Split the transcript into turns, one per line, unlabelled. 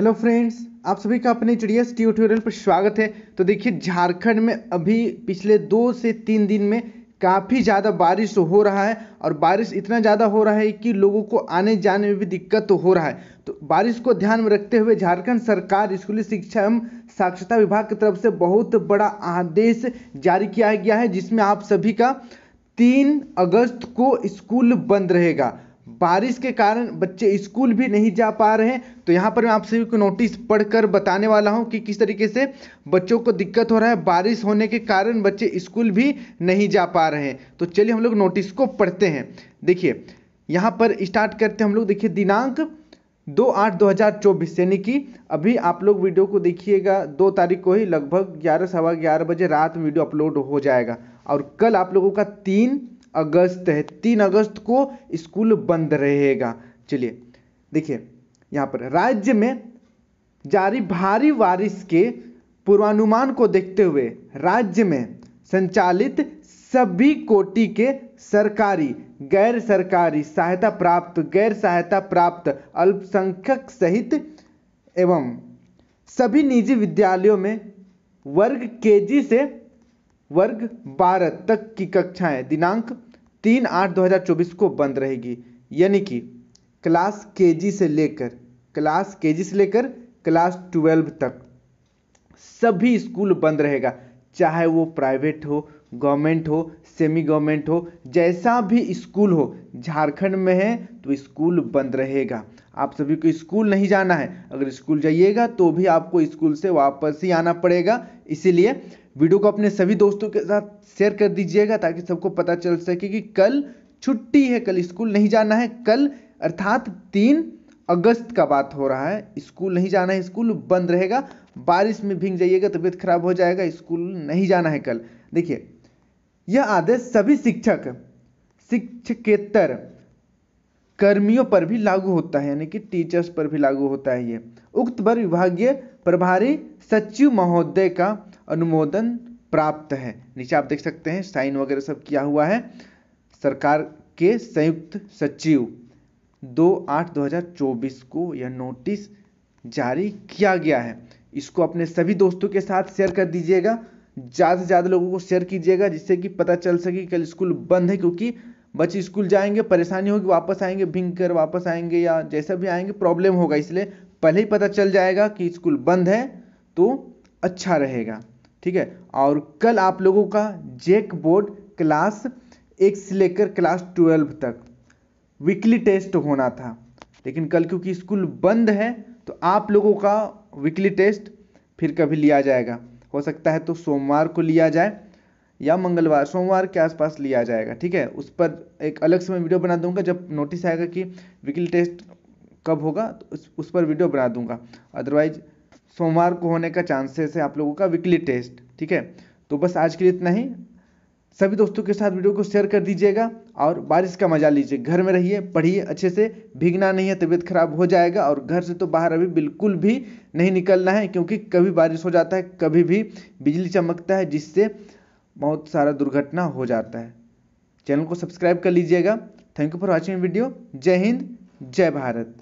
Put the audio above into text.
hello friends आप सभी का अपने चिड़िया ट्यूटोरियल पर स्वागत है तो देखिए झारखंड में अभी पिछले दो से तीन दिन में काफ़ी ज़्यादा बारिश हो रहा है और बारिश इतना ज़्यादा हो रहा है कि लोगों को आने जाने में भी दिक्कत तो हो रहा है तो बारिश को ध्यान में रखते हुए झारखंड सरकार स्कूली शिक्षा एवं साक्षरता विभाग की तरफ से बहुत बड़ा आदेश जारी किया गया है जिसमें आप सभी का तीन अगस्त को स्कूल बंद रहेगा बारिश के कारण बच्चे स्कूल भी नहीं जा पा रहे हैं तो यहाँ पर मैं आप सभी को नोटिस पढ़कर बताने वाला हूँ कि किस तरीके से बच्चों को दिक्कत हो रहा है बारिश होने के कारण बच्चे स्कूल भी नहीं जा पा रहे हैं तो चलिए हम लोग नोटिस को पढ़ते हैं देखिए यहाँ पर स्टार्ट करते हैं हम लोग देखिए दिनांक दो आठ दो हज़ार चौबीस यानी कि अभी आप लोग वीडियो को देखिएगा दो तारीख को ही लगभग ग्यारह सवा ग्यारह बजे रात में वीडियो अपलोड हो जाएगा और कल आप लोगों का तीन अगस्त है तीन अगस्त को स्कूल बंद रहेगा चलिए देखिए यहां पर राज्य में जारी भारी बारिश के पूर्वानुमान को देखते हुए राज्य में संचालित सभी कोटि के सरकारी गैर सरकारी सहायता प्राप्त गैर सहायता प्राप्त अल्पसंख्यक सहित एवं सभी निजी विद्यालयों में वर्ग केजी से वर्ग बारह तक की कक्षाएं दिनांक तीन आठ दो हज़ार चौबीस को बंद रहेगी यानी कि क्लास के जी से लेकर क्लास के जी से लेकर क्लास ट्वेल्व तक सभी स्कूल बंद रहेगा चाहे वो प्राइवेट हो गवर्नमेंट हो सेमी गवर्नमेंट हो जैसा भी स्कूल हो झारखंड में है तो स्कूल बंद रहेगा आप सभी को स्कूल नहीं जाना है अगर स्कूल जाइएगा तो भी आपको स्कूल से वापस ही आना पड़ेगा इसीलिए वीडियो को अपने सभी दोस्तों के साथ शेयर कर दीजिएगा ताकि सबको पता चल सके कि कल छुट्टी है कल स्कूल नहीं जाना है कल अर्थात तीन अगस्त का बात हो रहा है स्कूल नहीं जाना है स्कूल बंद रहेगा बारिश में भींग जाइएगा तबीयत खराब हो जाएगा स्कूल नहीं जाना है कल देखिए यह आदेश सभी शिक्षक शिक्षकेतर कर्मियों पर भी लागू होता है यानी कि टीचर्स पर भी लागू होता है ये उक्त पर विभागीय प्रभारी सचिव महोदय का अनुमोदन प्राप्त है नीचे आप देख सकते हैं साइन वगैरह सब किया हुआ है सरकार के संयुक्त सचिव दो आठ दो हज़ार चौबीस को यह नोटिस जारी किया गया है इसको अपने सभी दोस्तों के साथ शेयर कर दीजिएगा ज़्यादा से ज़्यादा लोगों को शेयर कीजिएगा जिससे कि पता चल सके कल स्कूल बंद है क्योंकि बच्चे स्कूल जाएंगे परेशानी होगी वापस आएंगे भिंग कर वापस आएंगे या जैसा भी आएंगे प्रॉब्लम होगा इसलिए पहले ही पता चल जाएगा कि स्कूल बंद है तो अच्छा रहेगा ठीक है और कल आप लोगों का जेक बोर्ड क्लास एक से लेकर क्लास ट्वेल्व तक वीकली टेस्ट होना था लेकिन कल क्योंकि स्कूल बंद है तो आप लोगों का वीकली टेस्ट फिर कभी लिया जाएगा हो सकता है तो सोमवार को लिया जाए या मंगलवार सोमवार के आसपास लिया जाएगा ठीक है उस पर एक अलग से मैं वीडियो बना दूंगा जब नोटिस आएगा कि वीकली टेस्ट कब होगा तो उस, उस पर वीडियो बना दूंगा अदरवाइज सोमवार को होने का चांसेस है आप लोगों का वीकली टेस्ट ठीक है तो बस आज के लिए इतना ही सभी दोस्तों के साथ वीडियो को शेयर कर दीजिएगा और बारिश का मजा लीजिए घर में रहिए पढ़िए अच्छे से भीगना नहीं है तबीयत खराब हो जाएगा और घर से तो बाहर अभी बिल्कुल भी नहीं निकलना है क्योंकि कभी बारिश हो जाता है कभी भी बिजली चमकता है जिससे बहुत सारा दुर्घटना हो जाता है चैनल को सब्सक्राइब कर लीजिएगा thank you for watching video जय हिंद जय भारत